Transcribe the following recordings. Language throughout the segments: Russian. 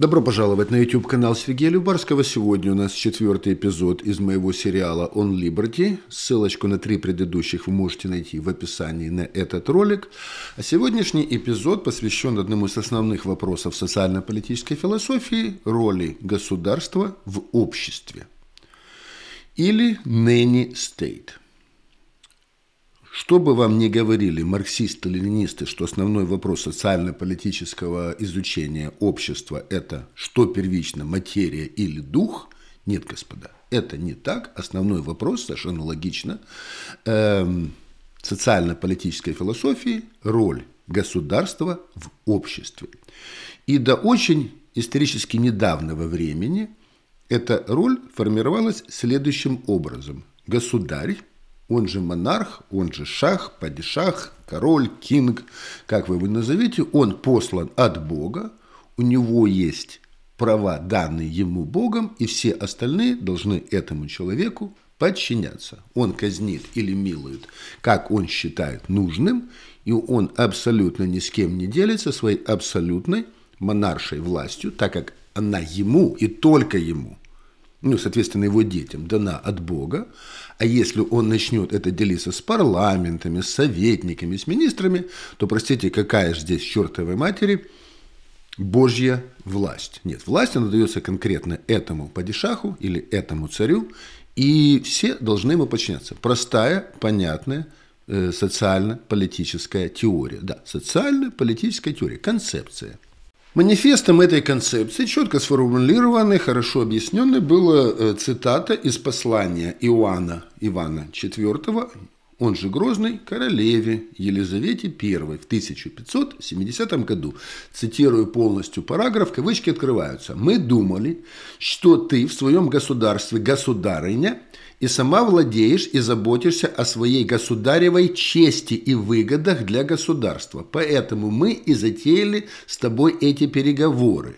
Добро пожаловать на YouTube-канал Сергея Любарского. Сегодня у нас четвертый эпизод из моего сериала On Liberty. Ссылочку на три предыдущих вы можете найти в описании на этот ролик. А сегодняшний эпизод посвящен одному из основных вопросов социально-политической философии – роли государства в обществе. Или nanny стейт. Что бы вам ни говорили марксисты-ленинисты, что основной вопрос социально-политического изучения общества – это что первично, материя или дух? Нет, господа, это не так. Основной вопрос, совершенно логично, эм, социально-политической философии – роль государства в обществе. И до очень исторически недавнего времени эта роль формировалась следующим образом. Государь он же монарх, он же шах, падишах, король, кинг, как вы его назовите, он послан от Бога, у него есть права, данные ему Богом, и все остальные должны этому человеку подчиняться. Он казнит или милует, как он считает нужным, и он абсолютно ни с кем не делится своей абсолютной монаршей властью, так как она ему и только ему, ну, соответственно, его детям дана от Бога, а если он начнет это делиться с парламентами, с советниками, с министрами, то, простите, какая же здесь чертовой матери божья власть? Нет, власть она дается конкретно этому падишаху или этому царю, и все должны ему подчиняться. Простая, понятная, э, социально-политическая теория. Да, социально-политическая теория, концепция – Манифестом этой концепции, четко сформулированной, хорошо объясненной, была э, цитата из послания Иоанна Ивана IV, он же Грозный, королеве Елизавете I в 1570 году. Цитирую полностью параграф, кавычки открываются. «Мы думали, что ты в своем государстве, государыня, и сама владеешь и заботишься о своей государевой чести и выгодах для государства. Поэтому мы и затеяли с тобой эти переговоры.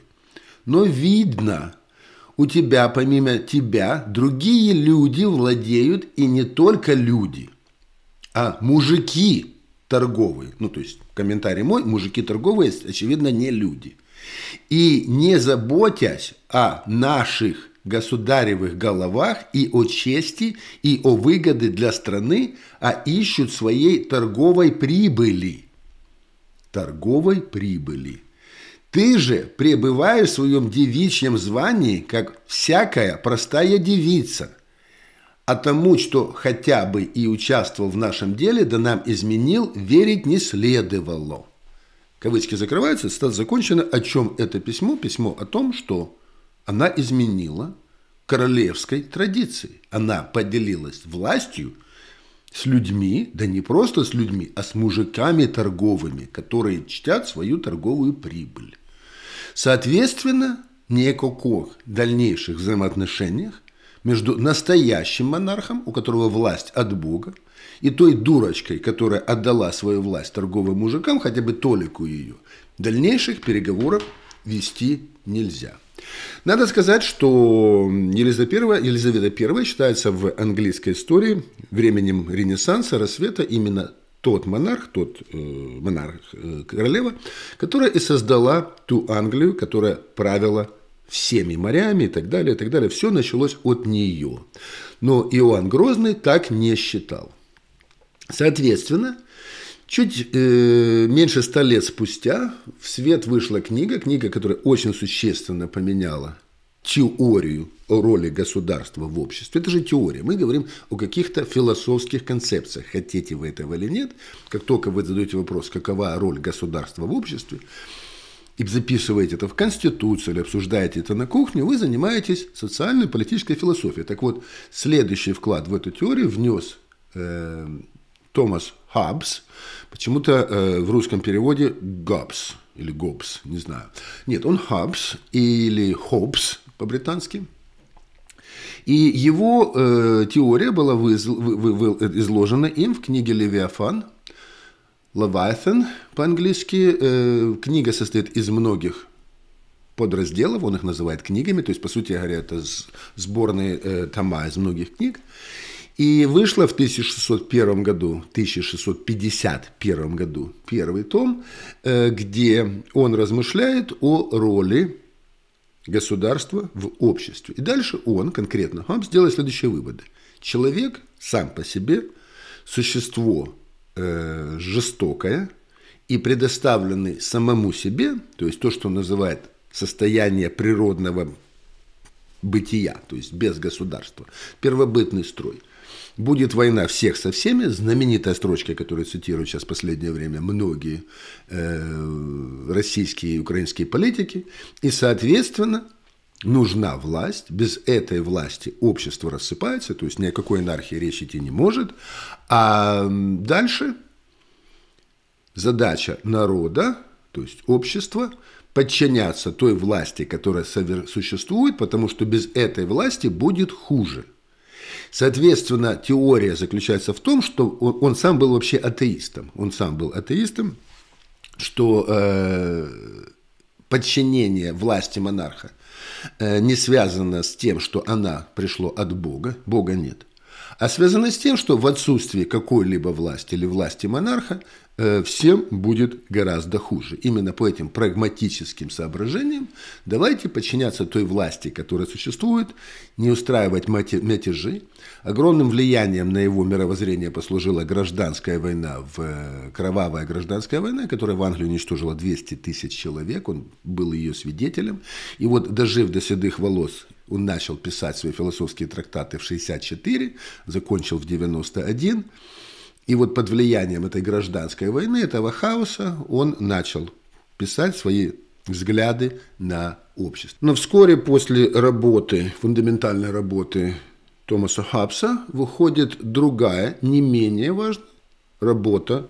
Но видно, у тебя, помимо тебя, другие люди владеют и не только люди, а мужики торговые. Ну, то есть, комментарий мой, мужики торговые, очевидно, не люди. И не заботясь о наших государевых головах и о чести, и о выгоды для страны, а ищут своей торговой прибыли. Торговой прибыли. Ты же, пребывая в своем девичьем звании, как всякая простая девица, а тому, что хотя бы и участвовал в нашем деле, да нам изменил, верить не следовало. Кавычки закрываются, стат закончено. О чем это письмо? Письмо о том, что она изменила королевской традиции. Она поделилась властью с людьми, да не просто с людьми, а с мужиками торговыми, которые чтят свою торговую прибыль. Соответственно, ни о каких дальнейших взаимоотношениях между настоящим монархом, у которого власть от Бога, и той дурочкой, которая отдала свою власть торговым мужикам, хотя бы толику ее, дальнейших переговоров вести нельзя. Надо сказать, что Елизавета I, Елизавета I считается в английской истории временем Ренессанса, рассвета именно тот монарх, тот э, монарх, э, королева, которая и создала ту Англию, которая правила всеми морями и так далее, и так далее. Все началось от нее. Но Иоанн Грозный так не считал. Соответственно, Чуть э, меньше ста лет спустя в свет вышла книга, книга, которая очень существенно поменяла теорию о роли государства в обществе. Это же теория. Мы говорим о каких-то философских концепциях. Хотите вы этого или нет, как только вы задаете вопрос, какова роль государства в обществе, и записываете это в Конституцию или обсуждаете это на кухне, вы занимаетесь социальной политической философией. Так вот, следующий вклад в эту теорию внес э, Томас Хаббс, почему-то э, в русском переводе Габс или Гобс, не знаю. Нет, он Хаббс или Хоббс по-британски. И его э, теория была вы, вы, вы, изложена им в книге «Левиафан», «Левиафан» по-английски. Э, книга состоит из многих подразделов, он их называет книгами, то есть, по сути говоря, это сборные э, тома из многих книг. И вышло в 1601 году, 1651 году первый том, э, где он размышляет о роли государства в обществе. И дальше он, конкретно вам делает следующие выводы. Человек сам по себе существо э, жестокое и предоставленный самому себе, то есть то, что он называет состояние природного бытия, то есть без государства, первобытный строй – Будет война всех со всеми, знаменитая строчка, которую цитируют сейчас в последнее время многие э, российские и украинские политики. И, соответственно, нужна власть. Без этой власти общество рассыпается, то есть ни о какой анархии речь идти не может. А дальше задача народа, то есть общества, подчиняться той власти, которая существует, потому что без этой власти будет хуже – Соответственно, теория заключается в том, что он, он сам был вообще атеистом. Он сам был атеистом, что э, подчинение власти монарха э, не связано с тем, что она пришло от Бога, Бога нет, а связано с тем, что в отсутствии какой-либо власти или власти монарха Э, всем будет гораздо хуже. Именно по этим прагматическим соображениям давайте подчиняться той власти, которая существует, не устраивать мятежи. Огромным влиянием на его мировоззрение послужила гражданская война, в, э, кровавая гражданская война, которая в Англии уничтожила 200 тысяч человек, он был ее свидетелем. И вот, дожив до седых волос, он начал писать свои философские трактаты в 64, закончил в 91. И вот под влиянием этой гражданской войны, этого хаоса, он начал писать свои взгляды на общество. Но вскоре после работы, фундаментальной работы Томаса Хабса выходит другая, не менее важная работа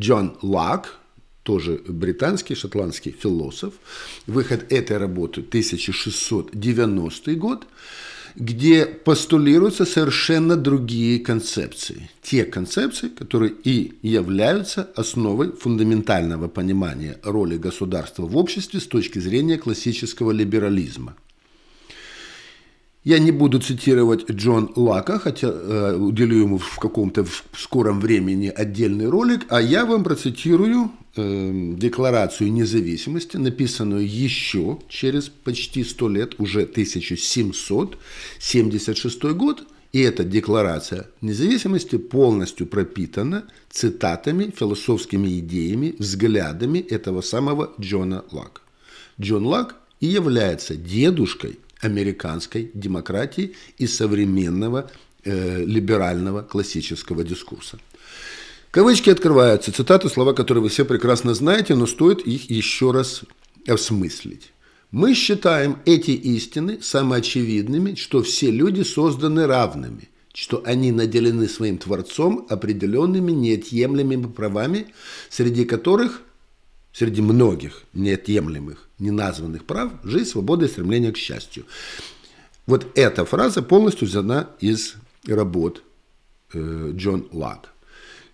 Джон Лак, тоже британский, шотландский философ. Выход этой работы 1690 год где постулируются совершенно другие концепции. Те концепции, которые и являются основой фундаментального понимания роли государства в обществе с точки зрения классического либерализма – я не буду цитировать Джон Лака, хотя э, уделю ему в каком-то скором времени отдельный ролик, а я вам процитирую э, Декларацию независимости, написанную еще через почти 100 лет, уже 1776 год, и эта декларация независимости полностью пропитана цитатами, философскими идеями, взглядами этого самого Джона Лака. Джон Лак и является дедушкой – американской демократии и современного э, либерального классического дискурса. Кавычки открываются, цитаты, слова, которые вы все прекрасно знаете, но стоит их еще раз осмыслить. Мы считаем эти истины самоочевидными, что все люди созданы равными, что они наделены своим Творцом определенными неотъемлемыми правами, среди которых, среди многих неотъемлемых, неназванных прав, жизнь, свобода и стремление к счастью. Вот эта фраза полностью взята из работ э, Джон Лад.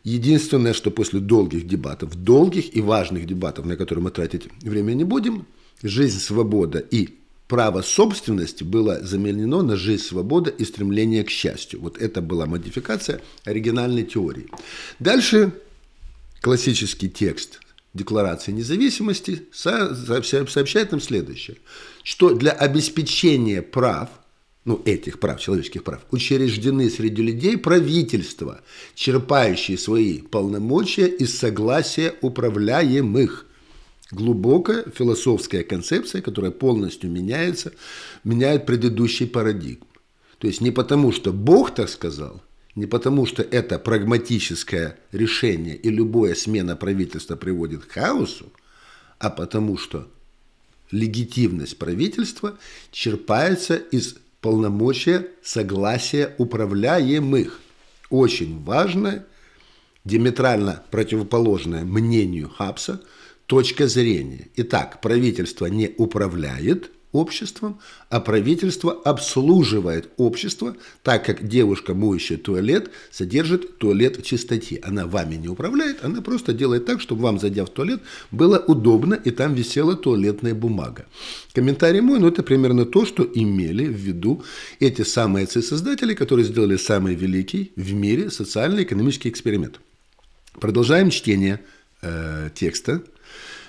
Единственное, что после долгих дебатов, долгих и важных дебатов, на которые мы тратить время не будем, жизнь, свобода и право собственности было заменено на жизнь, свобода и стремление к счастью. Вот это была модификация оригинальной теории. Дальше классический текст Декларации независимости сообщает нам следующее, что для обеспечения прав, ну этих прав, человеческих прав, учреждены среди людей правительства, черпающие свои полномочия из согласия управляемых. Глубокая философская концепция, которая полностью меняется, меняет предыдущий парадигм. То есть не потому, что Бог так сказал – не потому, что это прагматическое решение и любая смена правительства приводит к хаосу, а потому что легитимность правительства черпается из полномочия согласия управляемых. Очень важная, диаметрально противоположная мнению Хабса точка зрения. Итак, правительство не управляет, обществом, а правительство обслуживает общество, так как девушка, моющая туалет, содержит туалет в чистоте. Она вами не управляет, она просто делает так, чтобы вам, зайдя в туалет, было удобно, и там висела туалетная бумага. Комментарий мой, но ну, это примерно то, что имели в виду эти самые создатели, которые сделали самый великий в мире социально-экономический эксперимент. Продолжаем чтение э, текста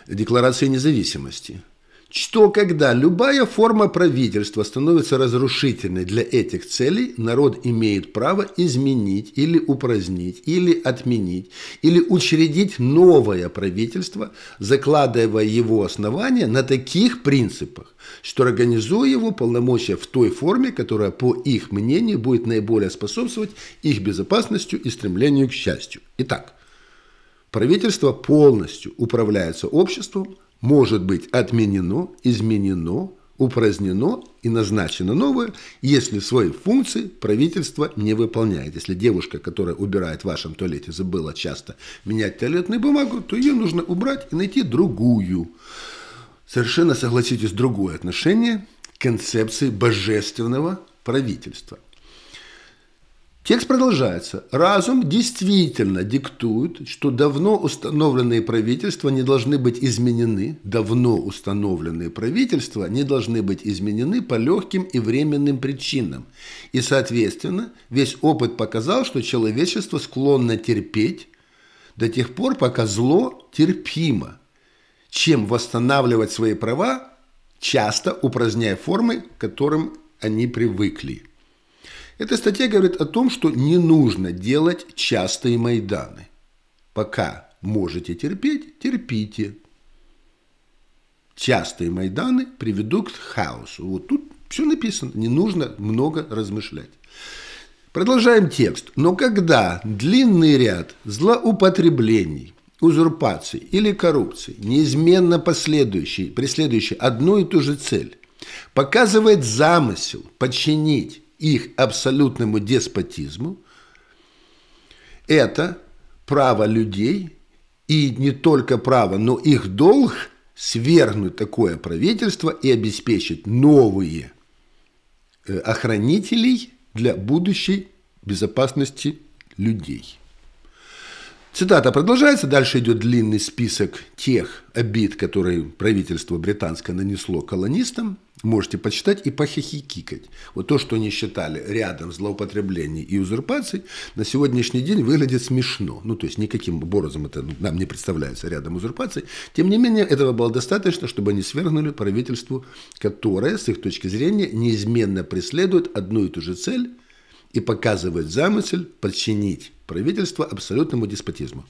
Декларации независимости – что когда любая форма правительства становится разрушительной для этих целей, народ имеет право изменить или упразднить, или отменить, или учредить новое правительство, закладывая его основания на таких принципах, что организуя его полномочия в той форме, которая, по их мнению, будет наиболее способствовать их безопасности и стремлению к счастью. Итак, правительство полностью управляется обществом – может быть отменено, изменено, упразднено и назначено новое, если свои функции правительство не выполняет. Если девушка, которая убирает в вашем туалете, забыла часто менять туалетную бумагу, то ее нужно убрать и найти другую. Совершенно согласитесь, другое отношение к концепции божественного правительства. Текст продолжается. Разум действительно диктует, что давно установленные правительства не должны быть изменены, давно установленные правительства не должны быть изменены по легким и временным причинам. И, соответственно, весь опыт показал, что человечество склонно терпеть до тех пор, пока зло терпимо, чем восстанавливать свои права, часто упраздняя формы, к которым они привыкли. Эта статья говорит о том, что не нужно делать частые Майданы. Пока можете терпеть, терпите. Частые Майданы приведут к хаосу. Вот тут все написано, не нужно много размышлять. Продолжаем текст. Но когда длинный ряд злоупотреблений, узурпаций или коррупции неизменно последующий, преследующий одну и ту же цель, показывает замысел подчинить их абсолютному деспотизму, это право людей и не только право, но их долг свергнуть такое правительство и обеспечить новые э, охранителей для будущей безопасности людей. Цитата продолжается, дальше идет длинный список тех обид, которые правительство британское нанесло колонистам. Можете почитать и похихикикать. Вот то, что они считали рядом злоупотреблений и узурпаций, на сегодняшний день выглядит смешно. Ну, то есть, никаким образом это нам не представляется рядом узурпаций. Тем не менее, этого было достаточно, чтобы они свергнули правительству, которое, с их точки зрения, неизменно преследует одну и ту же цель и показывает замысел подчинить правительства абсолютному деспотизму.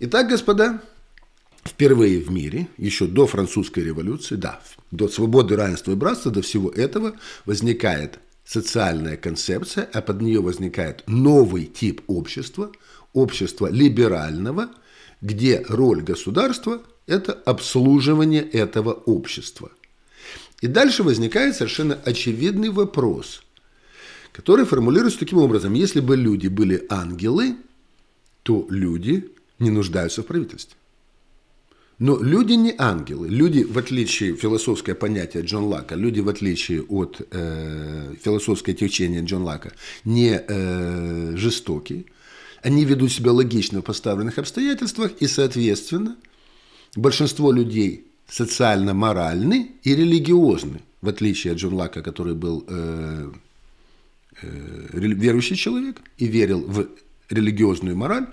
Итак, господа, впервые в мире, еще до французской революции, да, до свободы, равенства и братства, до всего этого возникает социальная концепция, а под нее возникает новый тип общества, общество либерального, где роль государства – это обслуживание этого общества. И дальше возникает совершенно очевидный вопрос – который формулируется таким образом. Если бы люди были ангелы, то люди не нуждаются в правительстве. Но люди не ангелы. Люди, в отличие философское понятие Джон Лака, люди, в отличие от э, философское течение Джон Лака, не э, жестокие. Они ведут себя логично в поставленных обстоятельствах, и, соответственно, большинство людей социально-моральны и религиозны, в отличие от Джон Лака, который был э, Э, верующий человек и верил в религиозную мораль,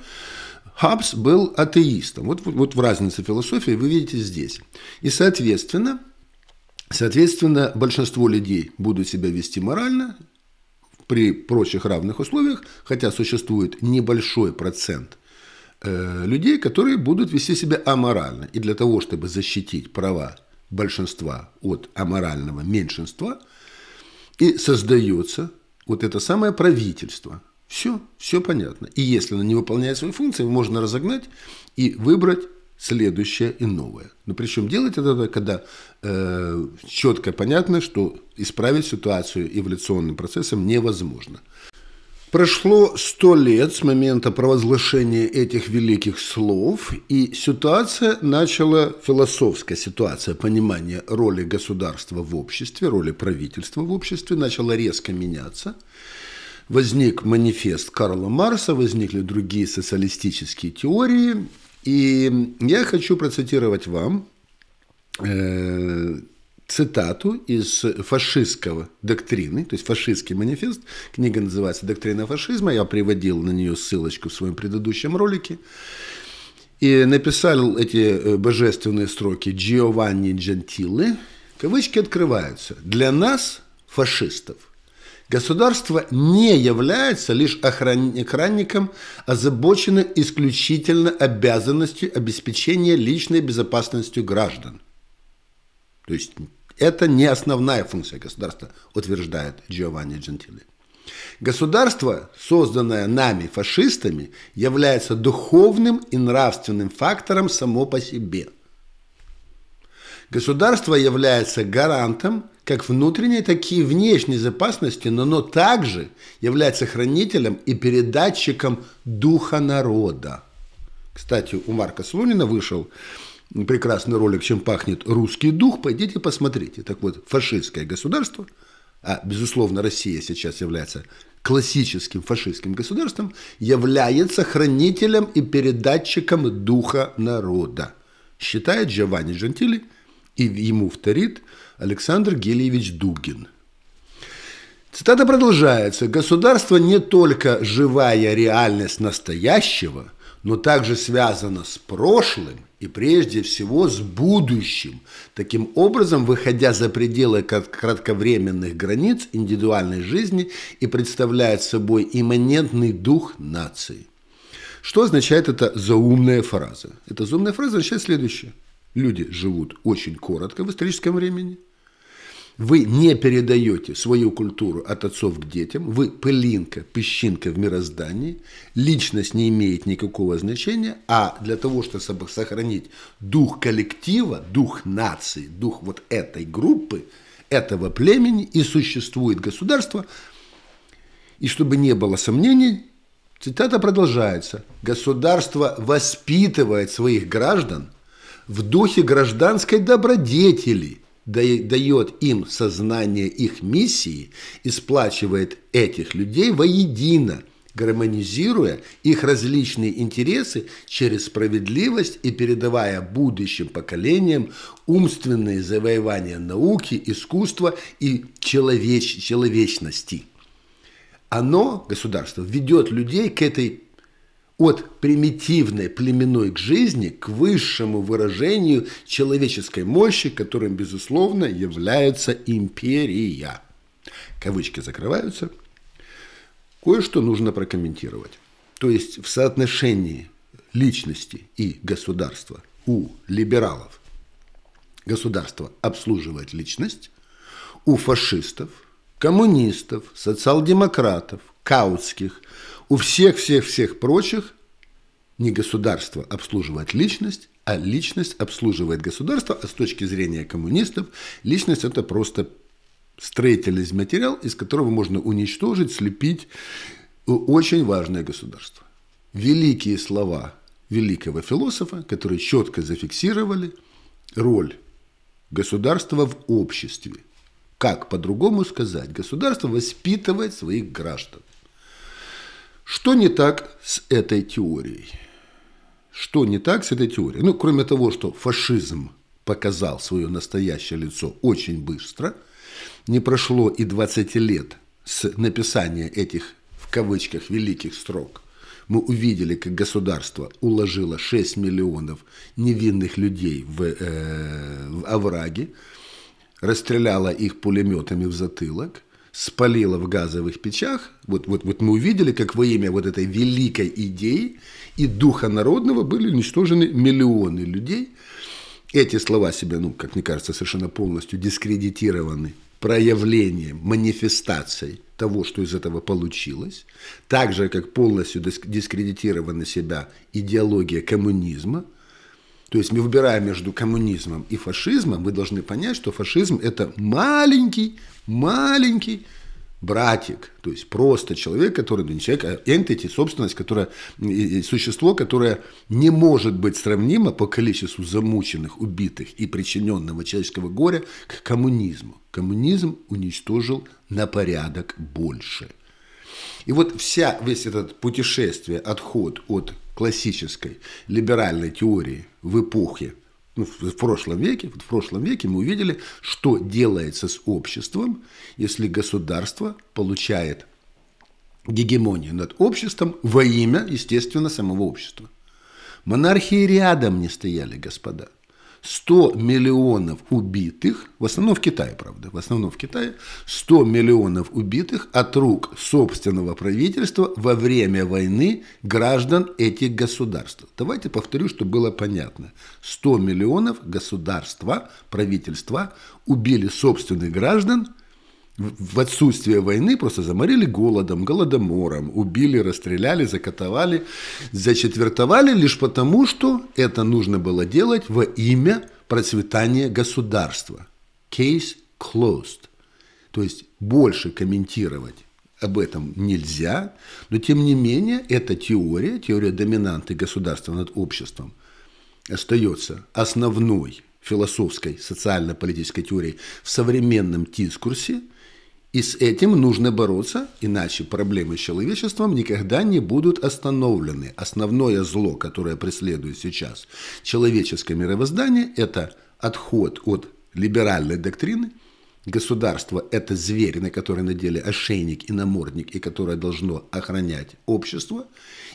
Хабс был атеистом. Вот, вот, вот в разнице философии вы видите здесь. И, соответственно, соответственно, большинство людей будут себя вести морально при прочих равных условиях, хотя существует небольшой процент э, людей, которые будут вести себя аморально. И для того, чтобы защитить права большинства от аморального меньшинства, и создается вот это самое правительство. Все, все понятно. И если оно не выполняет свои функции, можно разогнать и выбрать следующее и новое. Но причем делать это, когда э, четко понятно, что исправить ситуацию эволюционным процессом невозможно – Прошло сто лет с момента провозглашения этих великих слов, и ситуация начала, философская ситуация понимания роли государства в обществе, роли правительства в обществе, начала резко меняться. Возник манифест Карла Марса, возникли другие социалистические теории, и я хочу процитировать вам э, цитату из фашистского доктрины, то есть фашистский манифест. Книга называется «Доктрина фашизма». Я приводил на нее ссылочку в своем предыдущем ролике. И написал эти э, божественные строки Джованни Джентилы. Кавычки открываются. «Для нас, фашистов, государство не является лишь охранником, озабочено а исключительно обязанностью обеспечения личной безопасностью граждан». То есть это не основная функция государства, утверждает Джованни Джентили. Государство, созданное нами, фашистами, является духовным и нравственным фактором само по себе. Государство является гарантом как внутренней, так и внешней безопасности, но оно также является хранителем и передатчиком духа народа. Кстати, у Марка Слунина вышел прекрасный ролик «Чем пахнет русский дух», пойдите посмотрите. Так вот, фашистское государство, а, безусловно, Россия сейчас является классическим фашистским государством, является хранителем и передатчиком духа народа, считает Giovanni Джентили, и ему вторит Александр Гелиевич Дугин. Цитата продолжается. «Государство не только живая реальность настоящего, но также связано с прошлым, и прежде всего с будущим. Таким образом, выходя за пределы кратковременных границ индивидуальной жизни и представляет собой имманентный дух нации. Что означает эта заумная фраза? Эта заумная фраза означает следующее. Люди живут очень коротко в историческом времени – вы не передаете свою культуру от отцов к детям, вы пылинка, песчинка в мироздании, личность не имеет никакого значения, а для того, чтобы сохранить дух коллектива, дух нации, дух вот этой группы, этого племени и существует государство, и чтобы не было сомнений, цитата продолжается, государство воспитывает своих граждан в духе гражданской добродетели – дает им сознание их миссии и сплачивает этих людей воедино, гармонизируя их различные интересы через справедливость и передавая будущим поколениям умственные завоевания науки, искусства и человеч человечности. Оно, государство, ведет людей к этой от примитивной племенной к жизни к высшему выражению человеческой мощи, которым, безусловно, является империя. Кавычки закрываются. Кое-что нужно прокомментировать. То есть в соотношении личности и государства у либералов государство обслуживает личность, у фашистов, коммунистов, социал-демократов, каутских – у всех-всех-всех прочих не государство обслуживает личность, а личность обслуживает государство, а с точки зрения коммунистов личность это просто строительный материал, из которого можно уничтожить, слепить очень важное государство. Великие слова великого философа, которые четко зафиксировали роль государства в обществе. Как по-другому сказать? Государство воспитывает своих граждан. Что не так с этой теорией? Что не так с этой теорией? Ну, кроме того, что фашизм показал свое настоящее лицо очень быстро, не прошло и 20 лет с написания этих, в кавычках, великих строк. Мы увидели, как государство уложило 6 миллионов невинных людей в, э, в овраге, расстреляло их пулеметами в затылок, спалила в газовых печах. Вот, вот, вот мы увидели, как во имя вот этой великой идеи и духа народного были уничтожены миллионы людей. Эти слова себя, ну, как мне кажется, совершенно полностью дискредитированы проявлением, манифестацией того, что из этого получилось, так же, как полностью дискредитирована себя идеология коммунизма – то есть мы выбираем между коммунизмом и фашизмом, мы должны понять, что фашизм это маленький, маленький братик, то есть просто человек, который, ну, не человек, а entity, собственность, которая, существо, которое не может быть сравнимо по количеству замученных, убитых и причиненного человеческого горя к коммунизму. Коммунизм уничтожил на порядок больше. И вот вся, весь этот путешествие, отход от классической либеральной теории в эпохе, ну, в прошлом веке, в прошлом веке мы увидели, что делается с обществом, если государство получает гегемонию над обществом во имя, естественно, самого общества. Монархии рядом не стояли, господа. 100 миллионов убитых, в основном в Китае, правда, в основном в Китае, 100 миллионов убитых от рук собственного правительства во время войны граждан этих государств. Давайте повторю, чтобы было понятно. 100 миллионов государства, правительства убили собственных граждан – в отсутствие войны просто заморили голодом, голодомором, убили, расстреляли, закатовали, зачетвертовали лишь потому, что это нужно было делать во имя процветания государства. Case closed. То есть больше комментировать об этом нельзя, но тем не менее эта теория, теория доминанты государства над обществом, остается основной философской социально-политической теорией в современном дискурсе – и с этим нужно бороться, иначе проблемы с человечеством никогда не будут остановлены. Основное зло, которое преследует сейчас человеческое мировоздание, это отход от либеральной доктрины. Государство – это зверь, на который надели ошейник и намордник, и которое должно охранять общество.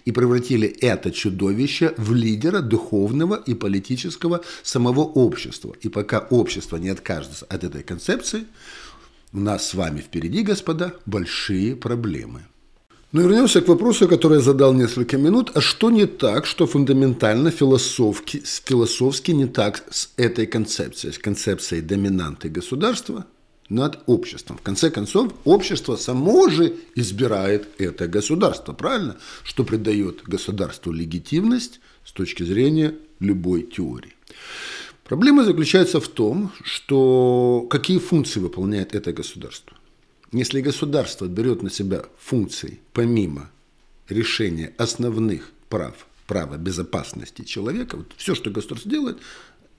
И превратили это чудовище в лидера духовного и политического самого общества. И пока общество не откажется от этой концепции – у нас с вами впереди, господа, большие проблемы. Но ну вернемся к вопросу, который я задал несколько минут. А что не так, что фундаментально философски, философски не так с этой концепцией, с концепцией доминанты государства над обществом? В конце концов, общество само же избирает это государство, правильно? Что придает государству легитимность с точки зрения любой теории. Проблема заключается в том, что какие функции выполняет это государство. Если государство берет на себя функции помимо решения основных прав, права безопасности человека, вот все, что государство делает,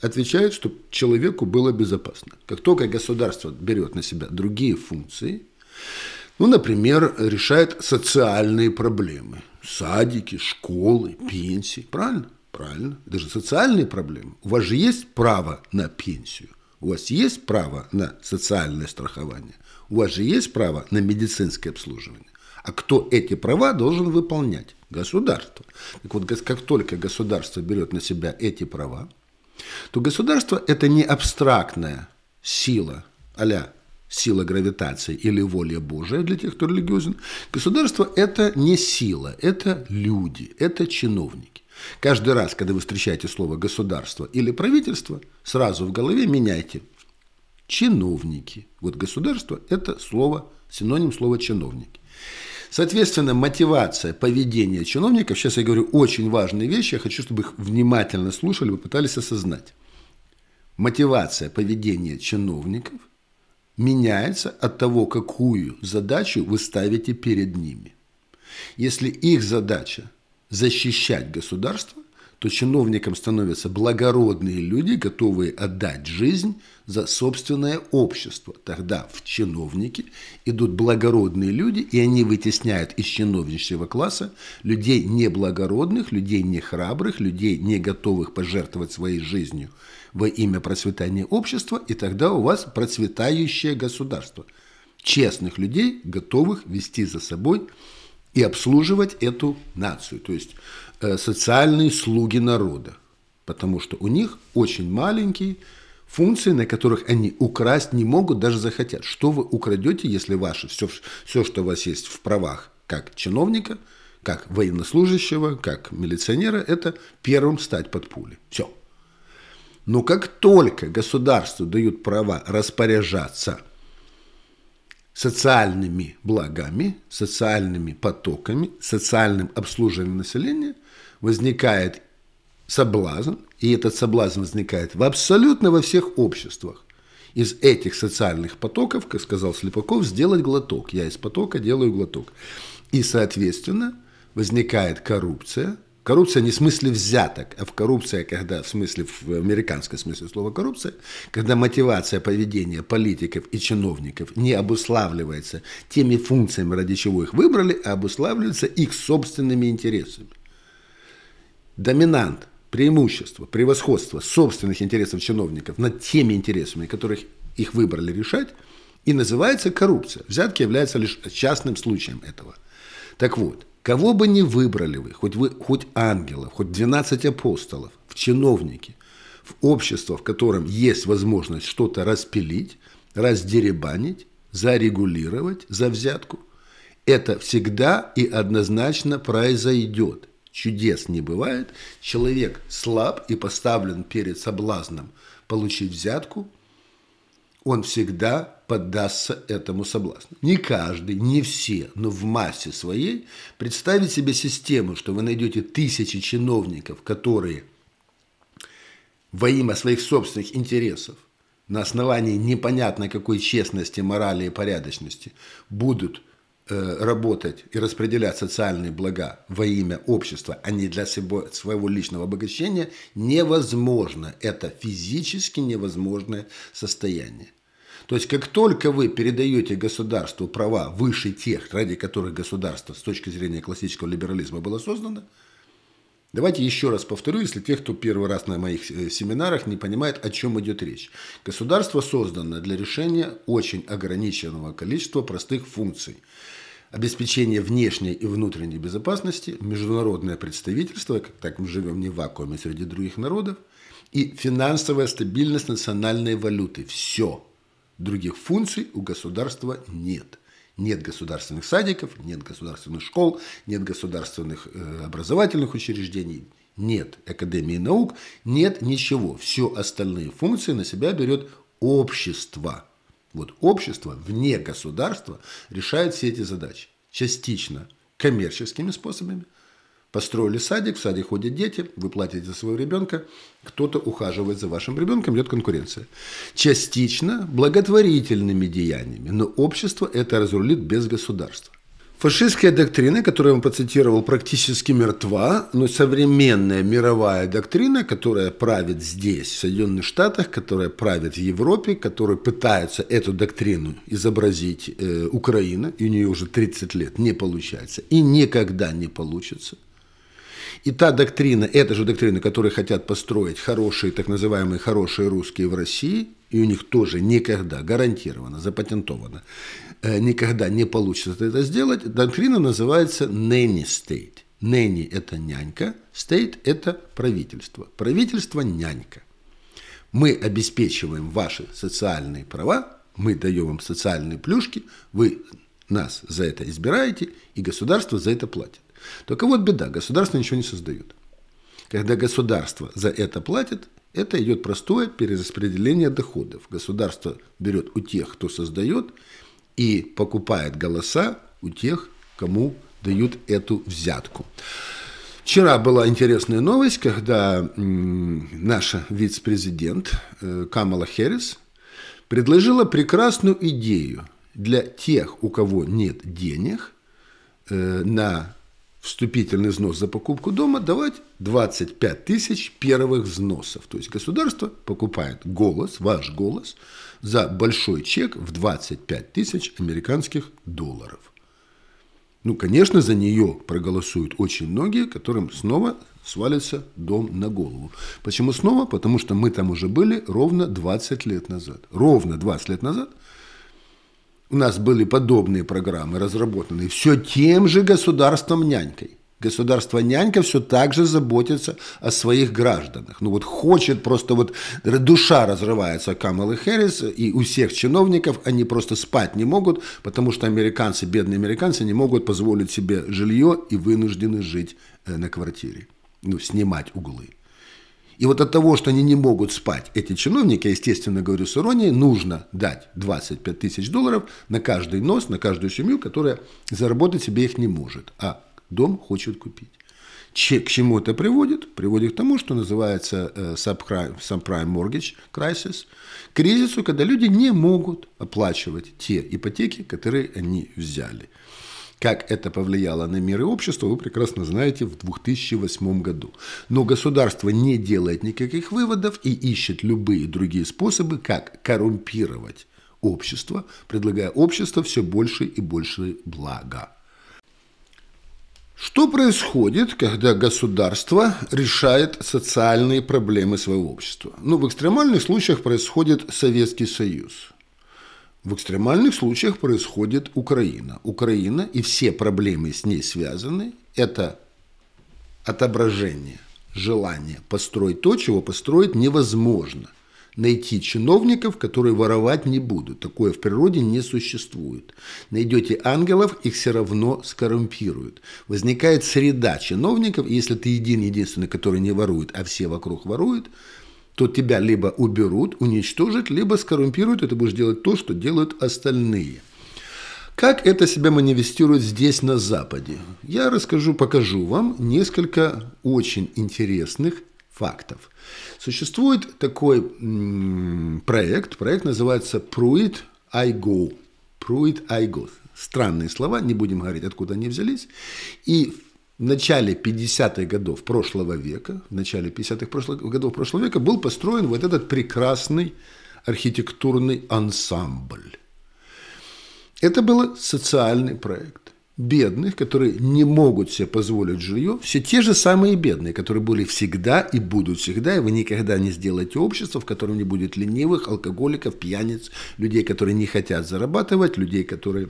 отвечает, чтобы человеку было безопасно. Как только государство берет на себя другие функции, ну, например, решает социальные проблемы, садики, школы, пенсии, правильно? Правильно. Даже социальные проблемы. У вас же есть право на пенсию. У вас есть право на социальное страхование. У вас же есть право на медицинское обслуживание. А кто эти права должен выполнять? Государство. Так вот, как только государство берет на себя эти права, то государство – это не абстрактная сила, а сила гравитации или воля Божия для тех, кто религиозен. Государство – это не сила, это люди, это чиновники. Каждый раз, когда вы встречаете слово «государство» или «правительство», сразу в голове меняйте. Чиновники. Вот государство – это слово, синоним слова «чиновники». Соответственно, мотивация поведения чиновников, сейчас я говорю очень важные вещи, я хочу, чтобы их внимательно слушали, вы пытались осознать. Мотивация поведения чиновников меняется от того, какую задачу вы ставите перед ними. Если их задача защищать государство, то чиновникам становятся благородные люди, готовые отдать жизнь за собственное общество. Тогда в чиновники идут благородные люди, и они вытесняют из чиновничьего класса людей неблагородных, людей нехрабрых, людей не готовых пожертвовать своей жизнью во имя процветания общества, и тогда у вас процветающее государство. Честных людей, готовых вести за собой и обслуживать эту нацию, то есть э, социальные слуги народа, потому что у них очень маленькие функции, на которых они украсть не могут, даже захотят. Что вы украдете, если ваше все, все что у вас есть в правах, как чиновника, как военнослужащего, как милиционера, это первым стать под пули. Все. Но как только государству дают права распоряжаться – социальными благами, социальными потоками, социальным обслуживанием населения возникает соблазн, и этот соблазн возникает в абсолютно во всех обществах. Из этих социальных потоков, как сказал Слепаков, сделать глоток. Я из потока делаю глоток. И, соответственно, возникает коррупция – Коррупция не в смысле взяток, а в коррупция, когда в смысле, в американском смысле слова коррупция, когда мотивация поведения политиков и чиновников не обуславливается теми функциями, ради чего их выбрали, а обуславливается их собственными интересами. Доминант, преимущество, превосходство собственных интересов чиновников над теми интересами, которых их выбрали решать, и называется коррупция. Взятки являются лишь частным случаем этого. Так вот – Кого бы ни выбрали вы, хоть, вы, хоть ангелов, хоть 12 апостолов, в чиновники, в общество, в котором есть возможность что-то распилить, раздеребанить, зарегулировать за взятку, это всегда и однозначно произойдет. Чудес не бывает. Человек слаб и поставлен перед соблазном получить взятку – он всегда поддастся этому соблазну. Не каждый, не все, но в массе своей представить себе систему, что вы найдете тысячи чиновников, которые во имя своих собственных интересов на основании непонятно какой честности, морали и порядочности будут – Э, работать и распределять социальные блага во имя общества, а не для своего личного обогащения, невозможно. Это физически невозможное состояние. То есть, как только вы передаете государству права выше тех, ради которых государство с точки зрения классического либерализма было создано, Давайте еще раз повторю, если тех, кто первый раз на моих э, семинарах не понимает, о чем идет речь. Государство создано для решения очень ограниченного количества простых функций обеспечение внешней и внутренней безопасности, международное представительство, как так мы живем не в вакууме среди других народов, и финансовая стабильность национальной валюты. Все. Других функций у государства нет. Нет государственных садиков, нет государственных школ, нет государственных э, образовательных учреждений, нет Академии наук, нет ничего. Все остальные функции на себя берет общество – вот общество вне государства решает все эти задачи. Частично коммерческими способами. Построили садик, в садик ходят дети, вы платите за своего ребенка, кто-то ухаживает за вашим ребенком, идет конкуренция. Частично благотворительными деяниями, но общество это разрулит без государства. Фашистская доктрина, которую я вам процитировал, практически мертва, но современная мировая доктрина, которая правит здесь, в Соединенных Штатах, которая правит в Европе, которая пытается эту доктрину изобразить э, Украина, и у нее уже 30 лет не получается, и никогда не получится – и та доктрина, эта же доктрина, которую хотят построить хорошие, так называемые хорошие русские в России, и у них тоже никогда, гарантированно, запатентовано, э, никогда не получится это сделать, доктрина называется «nanny state». Нэнни – это нянька, стейт – это правительство. Правительство – нянька. Мы обеспечиваем ваши социальные права, мы даем вам социальные плюшки, вы нас за это избираете, и государство за это платит. Только вот беда, государство ничего не создает. Когда государство за это платит, это идет простое перераспределение доходов. Государство берет у тех, кто создает, и покупает голоса у тех, кому дают эту взятку. Вчера была интересная новость, когда наша вице-президент э, Камала Херрис предложила прекрасную идею для тех, у кого нет денег э, на вступительный взнос за покупку дома давать 25 тысяч первых взносов. То есть государство покупает голос, ваш голос, за большой чек в 25 тысяч американских долларов. Ну, конечно, за нее проголосуют очень многие, которым снова свалится дом на голову. Почему снова? Потому что мы там уже были ровно 20 лет назад. Ровно 20 лет назад – у нас были подобные программы разработанные, все тем же государством нянькой. Государство нянька все так же заботится о своих гражданах. Ну вот хочет просто вот душа разрывается Камалы Хэррис и у всех чиновников они просто спать не могут, потому что американцы, бедные американцы, не могут позволить себе жилье и вынуждены жить э, на квартире, ну снимать углы. И вот от того, что они не могут спать, эти чиновники, я, естественно, говорю с иронией, нужно дать 25 тысяч долларов на каждый нос, на каждую семью, которая заработать себе их не может, а дом хочет купить. Че, к чему это приводит? Приводит к тому, что называется э, subprime, subprime mortgage crisis, кризису, когда люди не могут оплачивать те ипотеки, которые они взяли – как это повлияло на мир и общество, вы прекрасно знаете, в 2008 году. Но государство не делает никаких выводов и ищет любые другие способы, как коррумпировать общество, предлагая обществу все больше и больше блага. Что происходит, когда государство решает социальные проблемы своего общества? Ну, в экстремальных случаях происходит Советский Союз. В экстремальных случаях происходит Украина. Украина и все проблемы с ней связаны – это отображение, желание построить то, чего построить невозможно. Найти чиновников, которые воровать не будут. Такое в природе не существует. Найдете ангелов, их все равно скоррумпируют. Возникает среда чиновников, и если ты един-единственный, который не ворует, а все вокруг воруют – то тебя либо уберут, уничтожат, либо скоррумпируют, и ты будешь делать то, что делают остальные. Как это себя манифестирует здесь, на Западе? Я расскажу, покажу вам несколько очень интересных фактов. Существует такой проект, проект называется Pruitt I Pruitt I Странные слова, не будем говорить, откуда они взялись. И в начале 50-х годов прошлого века, в начале 50-х годов прошлого века был построен вот этот прекрасный архитектурный ансамбль. Это был социальный проект. Бедных, которые не могут себе позволить жилье, все те же самые бедные, которые были всегда и будут всегда, и вы никогда не сделаете общество, в котором не будет ленивых, алкоголиков, пьяниц, людей, которые не хотят зарабатывать, людей, которые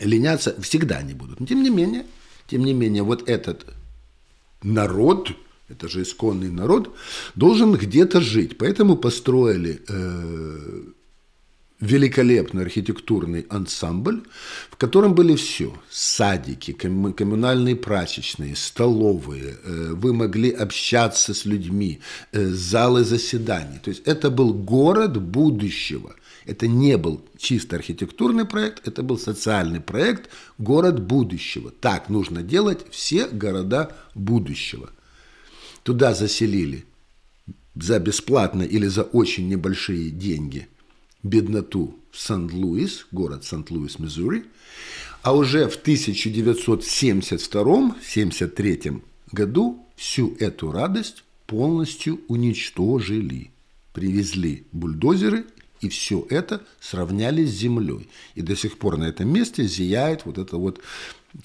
ленятся, всегда не будут. Но тем не менее, тем не менее, вот этот народ, это же исконный народ, должен где-то жить. Поэтому построили э, великолепный архитектурный ансамбль, в котором были все. Садики, коммунальные прачечные, столовые. Э, вы могли общаться с людьми, э, залы заседаний. То есть это был город будущего. Это не был чисто архитектурный проект, это был социальный проект «Город будущего». Так нужно делать все города будущего. Туда заселили за бесплатно или за очень небольшие деньги бедноту в Сан-Луис, город Сан-Луис, Миссури. А уже в 1972-73 году всю эту радость полностью уничтожили. Привезли бульдозеры и все это сравняли с землей. И до сих пор на этом месте зияет вот это вот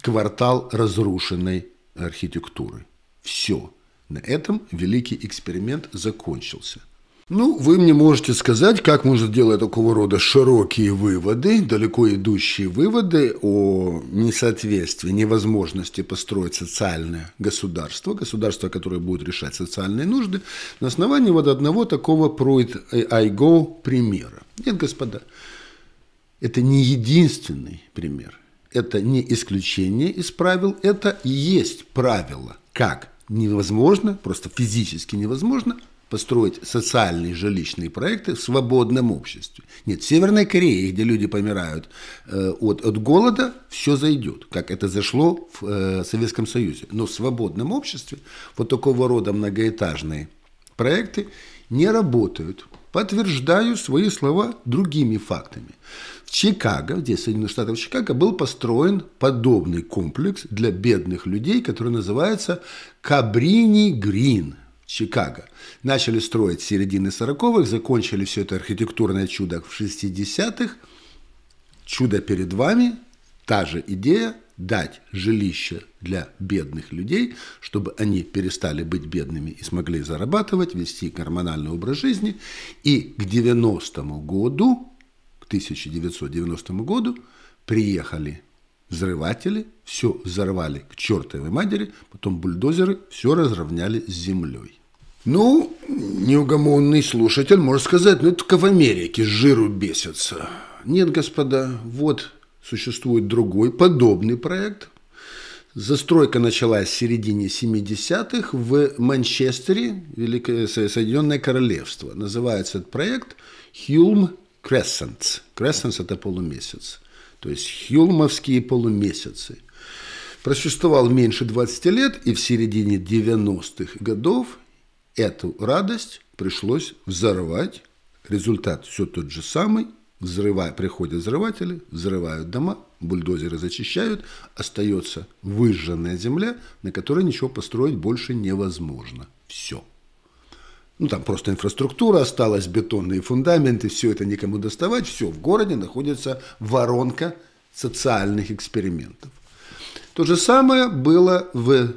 квартал разрушенной архитектуры. Все. На этом великий эксперимент закончился. Ну, вы мне можете сказать, как можно делать такого рода широкие выводы, далеко идущие выводы о несоответствии, невозможности построить социальное государство, государство, которое будет решать социальные нужды, на основании вот одного такого Пруид Айго примера. Нет, господа, это не единственный пример, это не исключение из правил, это и есть правило, как невозможно, просто физически невозможно построить социальные жилищные проекты в свободном обществе. Нет, в Северной Корее, где люди помирают э, от, от голода, все зайдет, как это зашло в э, Советском Союзе. Но в свободном обществе вот такого рода многоэтажные проекты не работают. Подтверждаю свои слова другими фактами. В Чикаго, где Соединенных Штатов Чикаго, был построен подобный комплекс для бедных людей, который называется Кабрини Грин – Чикаго. Начали строить с середины 40-х, закончили все это архитектурное чудо в 60-х. Чудо перед вами, та же идея, дать жилище для бедных людей, чтобы они перестали быть бедными и смогли зарабатывать, вести гормональный образ жизни. И к 90 году, к 1990 году приехали Взрыватели все взорвали к чертовой матери, потом бульдозеры все разровняли с землей. Ну, неугомонный слушатель может сказать, ну это как в Америке с жиру бесятся. Нет, господа, вот существует другой подобный проект. Застройка началась в середине 70-х в Манчестере, Великое Соединенное Королевство. Называется этот проект Hulme Crescent. Crescent – это полумесяц то есть хилмовские полумесяцы. Просуществовал меньше 20 лет, и в середине 90-х годов эту радость пришлось взорвать. Результат все тот же самый. Взрыва, приходят взрыватели, взрывают дома, бульдозеры зачищают, остается выжженная земля, на которой ничего построить больше невозможно. Все. Ну, там просто инфраструктура осталась, бетонные фундаменты, все это никому доставать. Все, в городе находится воронка социальных экспериментов. То же самое было в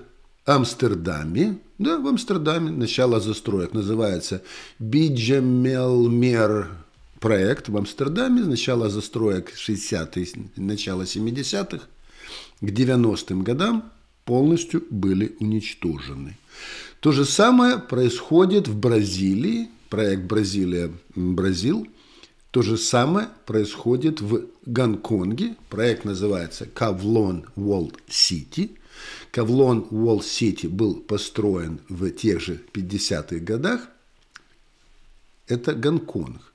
Амстердаме. Да, в Амстердаме начало застроек называется Биджемелмер проект в Амстердаме, начало застроек 60-х, начало 70-х, к 90-м годам полностью были уничтожены. То же самое происходит в Бразилии, проект «Бразилия Бразил». То же самое происходит в Гонконге. Проект называется «Кавлон Уолл Сити». Кавлон Уолл Сити был построен в тех же 50-х годах. Это Гонконг.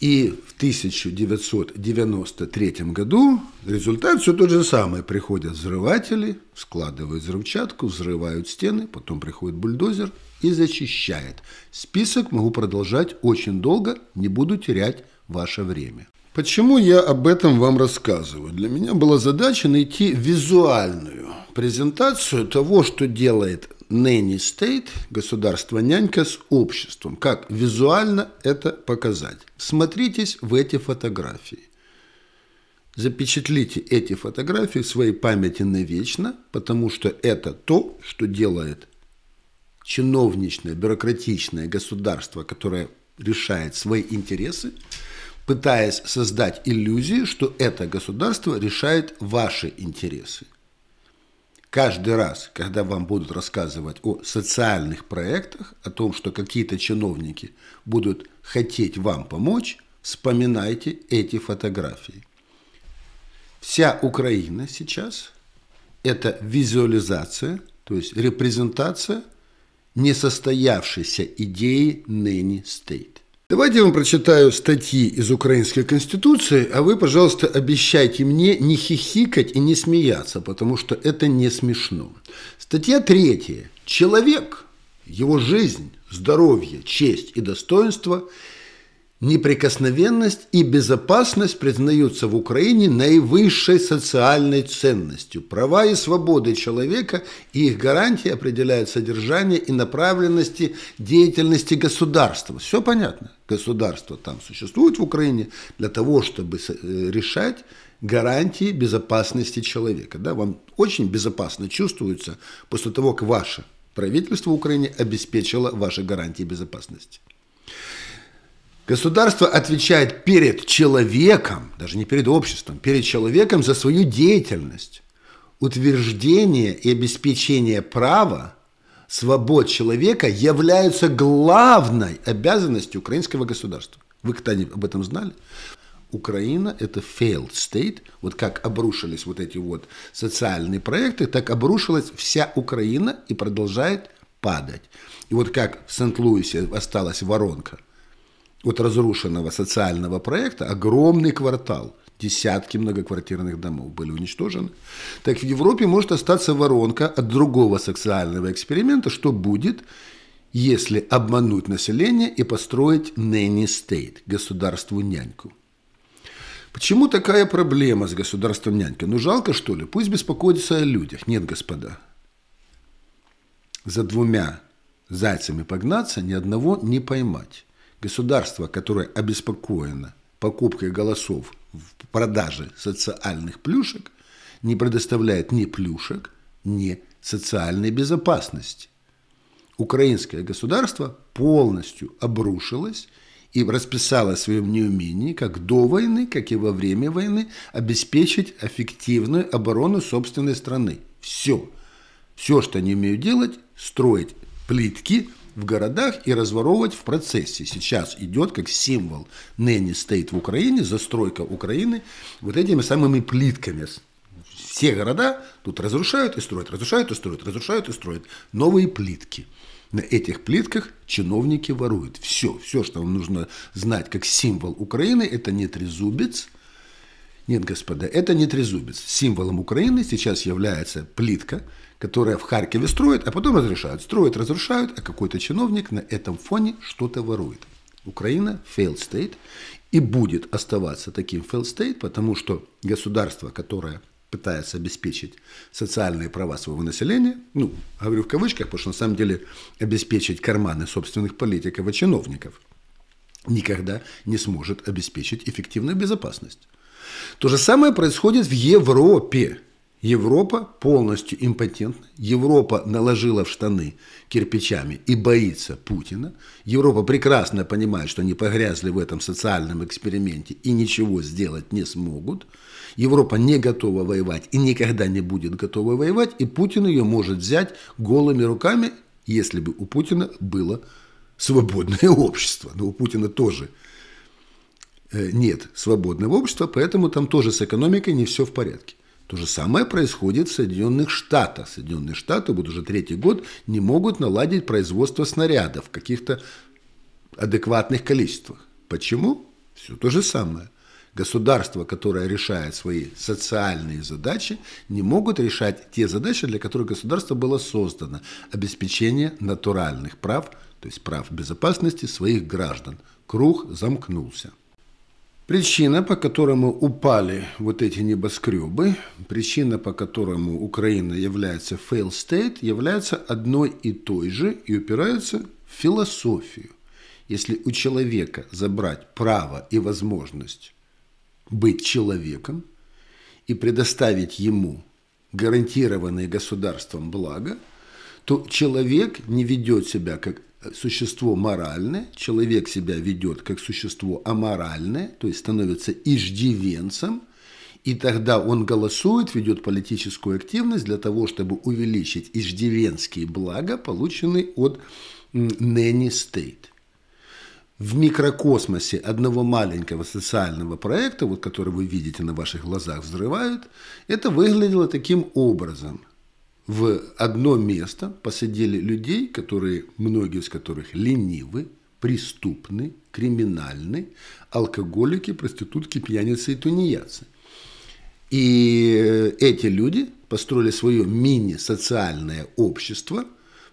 И в 1993 году результат все тот же самый. Приходят взрыватели, складывают взрывчатку, взрывают стены, потом приходит бульдозер и зачищает. Список могу продолжать очень долго, не буду терять ваше время. Почему я об этом вам рассказываю? Для меня была задача найти визуальную презентацию того, что делает nanny state, государство-нянька с обществом. Как визуально это показать? Смотритесь в эти фотографии. Запечатлите эти фотографии в своей памяти навечно, потому что это то, что делает чиновничное, бюрократичное государство, которое решает свои интересы, пытаясь создать иллюзию, что это государство решает ваши интересы каждый раз, когда вам будут рассказывать о социальных проектах, о том, что какие-то чиновники будут хотеть вам помочь, вспоминайте эти фотографии. Вся Украина сейчас – это визуализация, то есть репрезентация несостоявшейся идеи ныне стейт. Давайте я вам прочитаю статьи из Украинской Конституции, а вы, пожалуйста, обещайте мне не хихикать и не смеяться, потому что это не смешно. Статья третья. Человек, его жизнь, здоровье, честь и достоинство – неприкосновенность и безопасность признаются в Украине наивысшей социальной ценностью. Права и свободы человека и их гарантии определяют содержание и направленности деятельности государства. Все понятно. Государство там существует в Украине для того, чтобы э, решать гарантии безопасности человека. Да, вам очень безопасно чувствуется после того, как ваше правительство в Украине обеспечило ваши гарантии безопасности. Государство отвечает перед человеком, даже не перед обществом, перед человеком за свою деятельность, утверждение и обеспечение права свобод человека являются главной обязанностью украинского государства. Вы когда-нибудь об этом знали? Украина – это failed state. Вот как обрушились вот эти вот социальные проекты, так обрушилась вся Украина и продолжает падать. И вот как в Сент-Луисе осталась воронка – от разрушенного социального проекта огромный квартал. Десятки многоквартирных домов были уничтожены. Так в Европе может остаться воронка от другого социального эксперимента, что будет, если обмануть население и построить nanny state, государству няньку. Почему такая проблема с государством няньки? Ну жалко что ли? Пусть беспокоится о людях. Нет, господа. За двумя зайцами погнаться, ни одного не поймать. Государство, которое обеспокоено покупкой голосов в продаже социальных плюшек, не предоставляет ни плюшек, ни социальной безопасности. Украинское государство полностью обрушилось и расписало в своем неумении, как до войны, как и во время войны, обеспечить эффективную оборону собственной страны. Все. Все, что они умеют делать, строить плитки в городах и разворовывать в процессе. Сейчас идет как символ ныне стоит в Украине, застройка Украины вот этими самыми плитками. Все города тут разрушают и строят, разрушают и строят, разрушают и строят. Новые плитки. На этих плитках чиновники воруют. Все, все, что вам нужно знать как символ Украины, это не трезубец. Нет, господа, это не трезубец. Символом Украины сейчас является плитка – которое в Харькове строят, а потом разрешают. Строят, разрушают, а какой-то чиновник на этом фоне что-то ворует. Украина failed state и будет оставаться таким failed state, потому что государство, которое пытается обеспечить социальные права своего населения, ну, говорю в кавычках, потому что на самом деле обеспечить карманы собственных политиков и чиновников никогда не сможет обеспечить эффективную безопасность. То же самое происходит в Европе. Европа полностью импотентна, Европа наложила в штаны кирпичами и боится Путина. Европа прекрасно понимает, что они погрязли в этом социальном эксперименте и ничего сделать не смогут. Европа не готова воевать и никогда не будет готова воевать, и Путин ее может взять голыми руками, если бы у Путина было свободное общество. Но у Путина тоже э, нет свободного общества, поэтому там тоже с экономикой не все в порядке. То же самое происходит в Соединенных Штатах. Соединенные Штаты вот уже третий год не могут наладить производство снарядов в каких-то адекватных количествах. Почему? Все то же самое. Государства, которое решает свои социальные задачи, не могут решать те задачи, для которых государство было создано. Обеспечение натуральных прав, то есть прав безопасности своих граждан. Круг замкнулся. Причина, по которому упали вот эти небоскребы, причина, по которому Украина является fail state, является одной и той же и упирается в философию. Если у человека забрать право и возможность быть человеком и предоставить ему гарантированные государством блага, то человек не ведет себя как существо моральное, человек себя ведет как существо аморальное, то есть становится иждивенцем, и тогда он голосует, ведет политическую активность для того, чтобы увеличить иждивенские блага, полученные от Нэнни Стейт. В микрокосмосе одного маленького социального проекта, вот который вы видите на ваших глазах взрывают, это выглядело таким образом в одно место посадили людей, которые, многие из которых ленивы, преступны, криминальны, алкоголики, проститутки, пьяницы и тунеядцы. И эти люди построили свое мини-социальное общество,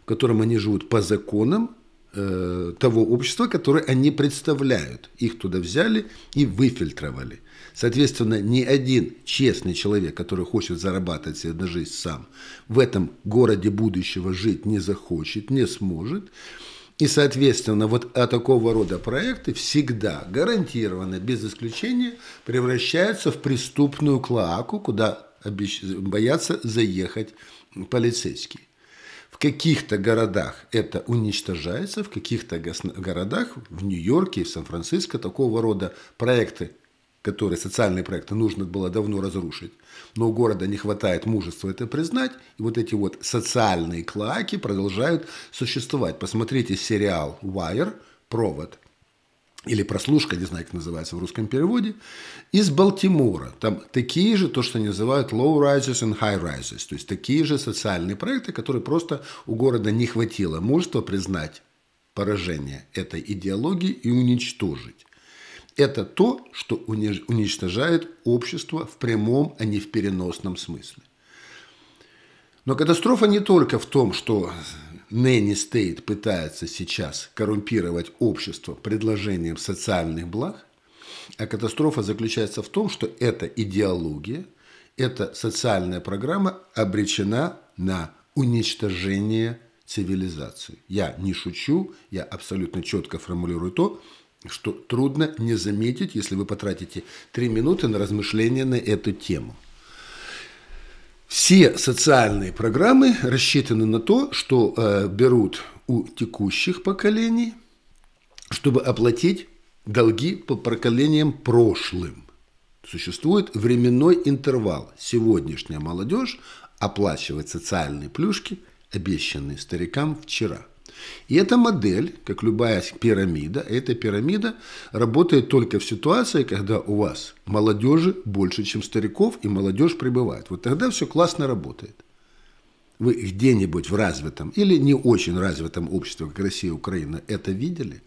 в котором они живут по законам Э, того общества, которое они представляют. Их туда взяли и выфильтровали. Соответственно, ни один честный человек, который хочет зарабатывать себе на жизнь сам, в этом городе будущего жить не захочет, не сможет. И, соответственно, вот а такого рода проекты всегда гарантированно, без исключения, превращаются в преступную клоаку, куда боятся заехать полицейские каких-то городах это уничтожается, в каких-то городах, в Нью-Йорке, в Сан-Франциско, такого рода проекты, которые, социальные проекты, нужно было давно разрушить. Но у города не хватает мужества это признать, и вот эти вот социальные клаки продолжают существовать. Посмотрите сериал «Wire», «Провод», или прослушка, не знаю, как называется в русском переводе, из Балтимора. Там такие же, то, что называют low rises and high rises, то есть такие же социальные проекты, которые просто у города не хватило мужества признать поражение этой идеологии и уничтожить. Это то, что уничтожает общество в прямом, а не в переносном смысле. Но катастрофа не только в том, что Нэнни Стейт пытается сейчас коррумпировать общество предложением социальных благ, а катастрофа заключается в том, что эта идеология, эта социальная программа обречена на уничтожение цивилизации. Я не шучу, я абсолютно четко формулирую то, что трудно не заметить, если вы потратите три минуты на размышления на эту тему. Все социальные программы рассчитаны на то, что э, берут у текущих поколений, чтобы оплатить долги по поколениям прошлым. Существует временной интервал. Сегодняшняя молодежь оплачивает социальные плюшки, обещанные старикам вчера – и эта модель, как любая пирамида, эта пирамида работает только в ситуации, когда у вас молодежи больше, чем стариков, и молодежь прибывает. Вот тогда все классно работает. Вы где-нибудь в развитом или не очень развитом обществе, как Россия и Украина, это видели?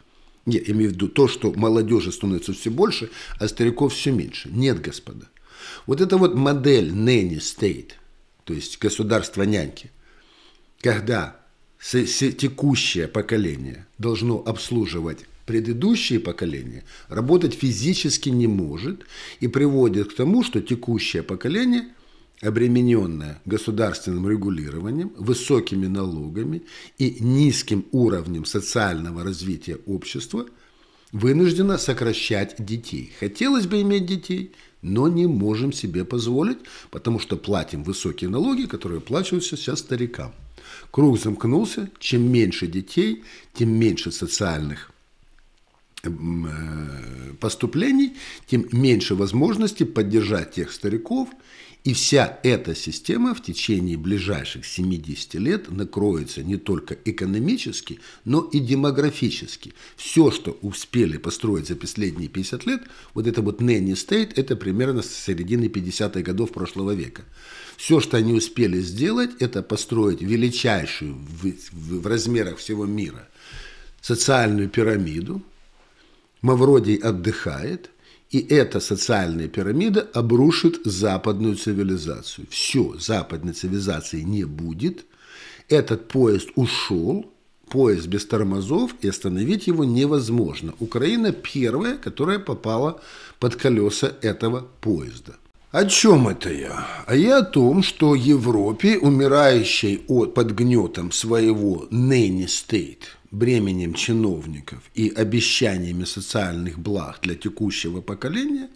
Я имею в виду то, что молодежи становится все больше, а стариков все меньше. Нет, господа. Вот эта вот модель nanny state, то есть государство няньки, когда текущее поколение должно обслуживать предыдущие поколения, работать физически не может и приводит к тому, что текущее поколение обремененное государственным регулированием, высокими налогами и низким уровнем социального развития общества, вынуждено сокращать детей. Хотелось бы иметь детей, но не можем себе позволить, потому что платим высокие налоги, которые плачутся сейчас старикам. Круг замкнулся, чем меньше детей, тем меньше социальных э, поступлений, тем меньше возможности поддержать тех стариков и вся эта система в течение ближайших 70 лет накроется не только экономически, но и демографически. Все, что успели построить за последние 50 лет, вот это вот nanny стейт, это примерно с середины 50-х годов прошлого века. Все, что они успели сделать, это построить величайшую в, в, в размерах всего мира социальную пирамиду. Мавродий отдыхает – и эта социальная пирамида обрушит западную цивилизацию. Все, западной цивилизации не будет. Этот поезд ушел, поезд без тормозов, и остановить его невозможно. Украина первая, которая попала под колеса этого поезда. О чем это я? А я о том, что Европе, умирающей от, под гнетом своего ныне стейт, бременем чиновников и обещаниями социальных благ для текущего поколения,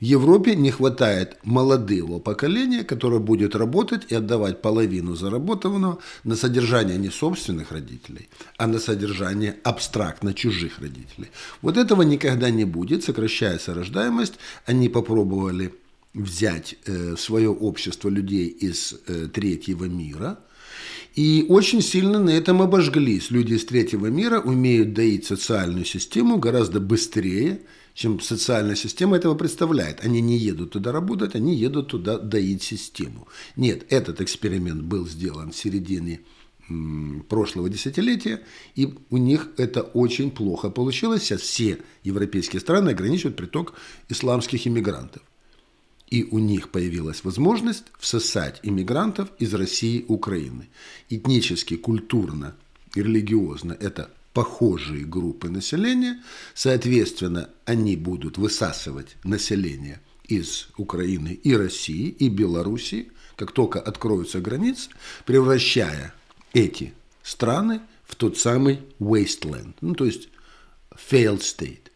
в Европе не хватает молодого поколения, которое будет работать и отдавать половину заработанного на содержание не собственных родителей, а на содержание абстрактно чужих родителей. Вот этого никогда не будет, сокращается рождаемость. Они попробовали взять э, в свое общество людей из э, третьего мира – и очень сильно на этом обожглись. Люди из третьего мира умеют доить социальную систему гораздо быстрее, чем социальная система этого представляет. Они не едут туда работать, они едут туда доить систему. Нет, этот эксперимент был сделан в середине прошлого десятилетия, и у них это очень плохо получилось. Сейчас все европейские страны ограничивают приток исламских иммигрантов и у них появилась возможность всосать иммигрантов из России и Украины. Этнически, культурно и религиозно это похожие группы населения, соответственно, они будут высасывать население из Украины и России, и Белоруссии, как только откроются границы, превращая эти страны в тот самый wasteland, ну, то есть failed state,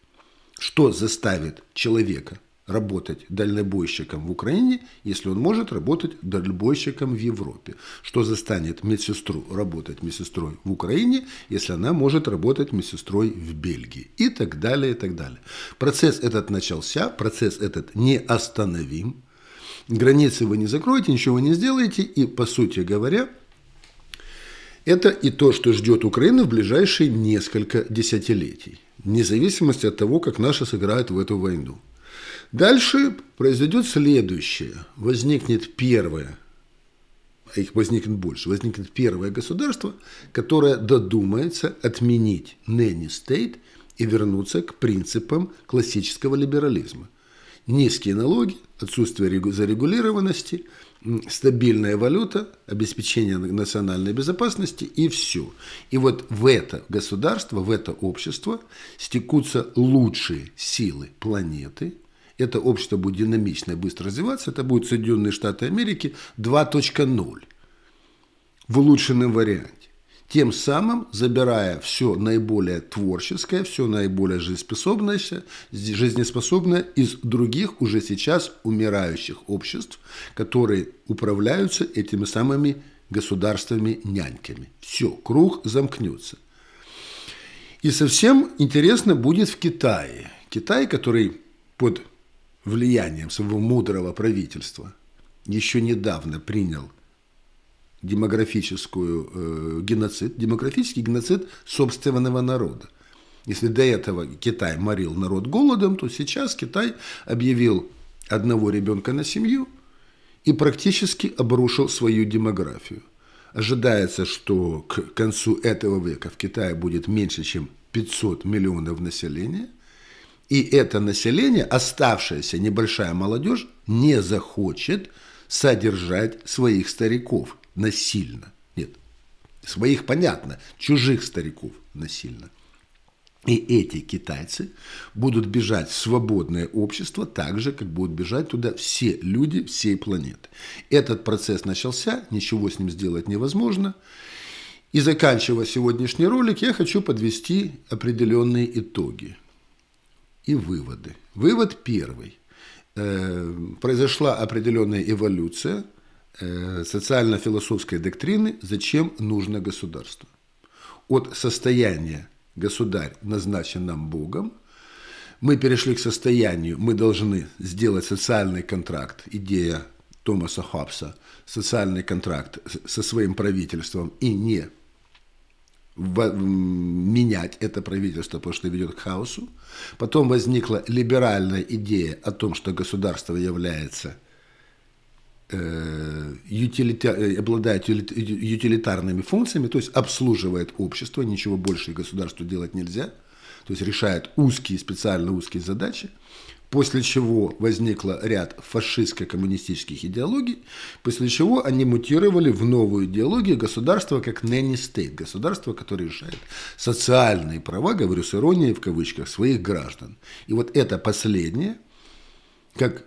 что заставит человека – работать дальнобойщиком в Украине, если он может работать дальнобойщиком в Европе? Что застанет медсестру работать медсестрой в Украине, если она может работать медсестрой в Бельгии? И так далее, и так далее. Процесс этот начался, процесс этот не остановим. Границы вы не закроете, ничего не сделаете, и, по сути говоря, это и то, что ждет Украина в ближайшие несколько десятилетий, вне зависимости от того, как наши сыграют в эту войну. Дальше произойдет следующее. Возникнет первое, а их возникнет больше, возникнет первое государство, которое додумается отменить nanny стейт и вернуться к принципам классического либерализма. Низкие налоги, отсутствие зарегулированности, стабильная валюта, обеспечение национальной безопасности и все. И вот в это государство, в это общество стекутся лучшие силы планеты – это общество будет динамично и быстро развиваться, это будут Соединенные Штаты Америки 2.0 в улучшенном варианте. Тем самым забирая все наиболее творческое, все наиболее жизнеспособное, жизнеспособное из других уже сейчас умирающих обществ, которые управляются этими самыми государствами-няньками. Все, круг замкнется. И совсем интересно будет в Китае. Китай, который под влиянием своего мудрого правительства еще недавно принял демографическую э, геноцид, демографический геноцид собственного народа. Если до этого Китай морил народ голодом, то сейчас Китай объявил одного ребенка на семью и практически обрушил свою демографию. Ожидается, что к концу этого века в Китае будет меньше, чем 500 миллионов населения, и это население, оставшаяся небольшая молодежь, не захочет содержать своих стариков насильно. Нет, своих, понятно, чужих стариков насильно. И эти китайцы будут бежать в свободное общество так же, как будут бежать туда все люди всей планеты. Этот процесс начался, ничего с ним сделать невозможно. И заканчивая сегодняшний ролик, я хочу подвести определенные итоги и выводы. Вывод первый. Э, произошла определенная эволюция э, социально-философской доктрины «Зачем нужно государство?» От состояния «Государь назначен нам Богом» мы перешли к состоянию «Мы должны сделать социальный контракт», идея Томаса Хаббса, социальный контракт со своим правительством и не менять это правительство, потому что ведет к хаосу. Потом возникла либеральная идея о том, что государство является э, э, обладает ютилитарными функциями, то есть обслуживает общество, ничего больше государству делать нельзя, то есть решает узкие, специально узкие задачи после чего возникло ряд фашистско-коммунистических идеологий, после чего они мутировали в новую идеологию государства как nanny state, государство, которое решает социальные права, говорю с иронией в кавычках, своих граждан. И вот это последнее, как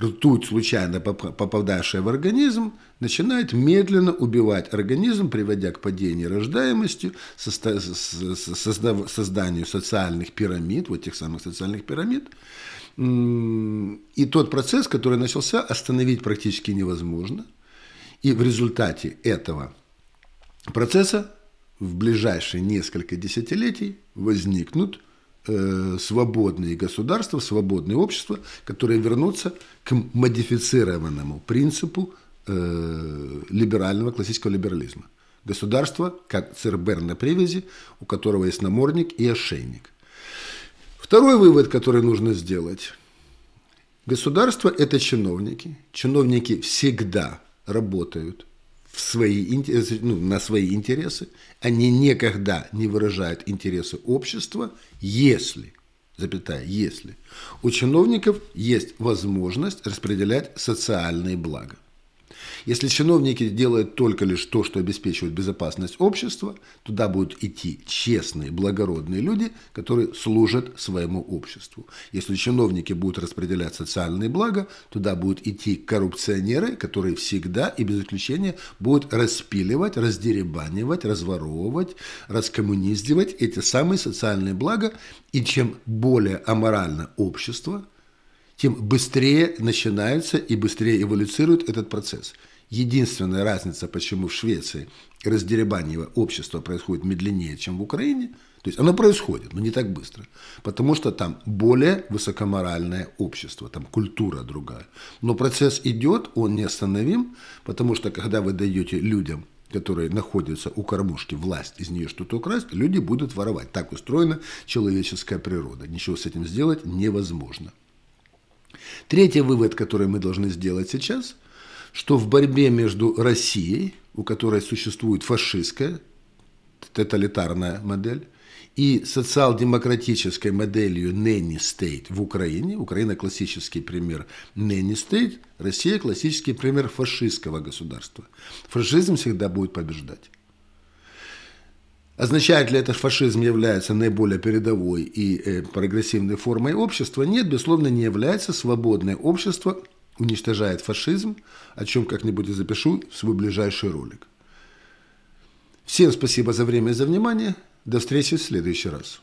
ртуть, случайно попадающая в организм, начинает медленно убивать организм, приводя к падению рождаемости, созданию социальных пирамид, вот тех самых социальных пирамид. И тот процесс, который начался, остановить практически невозможно. И в результате этого процесса в ближайшие несколько десятилетий возникнут – Э, свободные государства, свободные общества, которые вернутся к модифицированному принципу э, либерального, классического либерализма. Государство, как цербер на привязи, у которого есть намордник и ошейник. Второй вывод, который нужно сделать. Государство – это чиновники. Чиновники всегда работают в свои, э, ну, на свои интересы, они никогда не выражают интересы общества, если, запятая, если у чиновников есть возможность распределять социальные блага. Если чиновники делают только лишь то, что обеспечивает безопасность общества, туда будут идти честные, благородные люди, которые служат своему обществу. Если чиновники будут распределять социальные блага, туда будут идти коррупционеры, которые всегда и без исключения будут распиливать, раздеребанивать, разворовывать, раскоммуниздивать эти самые социальные блага. И чем более аморально общество – тем быстрее начинается и быстрее эволюцирует этот процесс. Единственная разница, почему в Швеции раздеребанивание общества происходит медленнее, чем в Украине, то есть оно происходит, но не так быстро, потому что там более высокоморальное общество, там культура другая. Но процесс идет, он неостановим, потому что когда вы даете людям которые находятся у кормушки, власть из нее что-то украсть, люди будут воровать. Так устроена человеческая природа. Ничего с этим сделать невозможно. Третий вывод, который мы должны сделать сейчас, что в борьбе между Россией, у которой существует фашистская, тоталитарная модель, и социал-демократической моделью Нэнни Стейт в Украине. Украина классический пример Нэнни Стейт, Россия классический пример фашистского государства. Фашизм всегда будет побеждать. Означает ли это, что фашизм является наиболее передовой и э, прогрессивной формой общества? Нет, безусловно, не является. Свободное общество уничтожает фашизм, о чем как-нибудь и запишу в свой ближайший ролик. Всем спасибо за время и за внимание. До встречи в следующий раз.